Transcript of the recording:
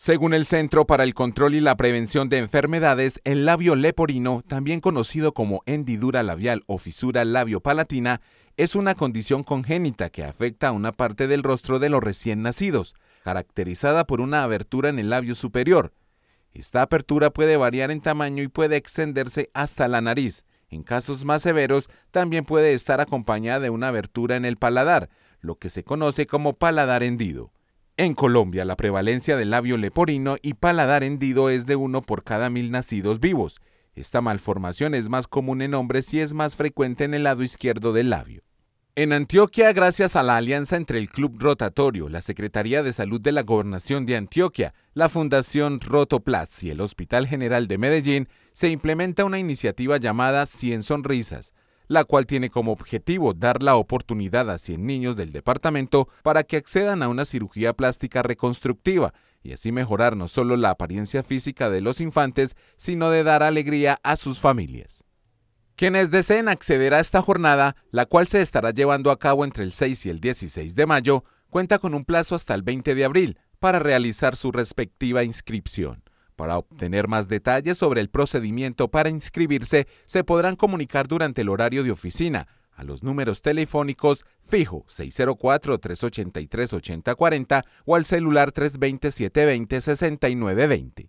Según el Centro para el Control y la Prevención de Enfermedades, el labio leporino, también conocido como hendidura labial o fisura labio-palatina, es una condición congénita que afecta a una parte del rostro de los recién nacidos, caracterizada por una abertura en el labio superior. Esta apertura puede variar en tamaño y puede extenderse hasta la nariz. En casos más severos, también puede estar acompañada de una abertura en el paladar, lo que se conoce como paladar hendido. En Colombia, la prevalencia del labio leporino y paladar hendido es de uno por cada mil nacidos vivos. Esta malformación es más común en hombres y es más frecuente en el lado izquierdo del labio. En Antioquia, gracias a la alianza entre el Club Rotatorio, la Secretaría de Salud de la Gobernación de Antioquia, la Fundación Rotoplatz y el Hospital General de Medellín, se implementa una iniciativa llamada 100 Sonrisas, la cual tiene como objetivo dar la oportunidad a 100 niños del departamento para que accedan a una cirugía plástica reconstructiva y así mejorar no solo la apariencia física de los infantes, sino de dar alegría a sus familias. Quienes deseen acceder a esta jornada, la cual se estará llevando a cabo entre el 6 y el 16 de mayo, cuenta con un plazo hasta el 20 de abril para realizar su respectiva inscripción. Para obtener más detalles sobre el procedimiento para inscribirse, se podrán comunicar durante el horario de oficina a los números telefónicos fijo 604-383-8040 o al celular 320-720-6920.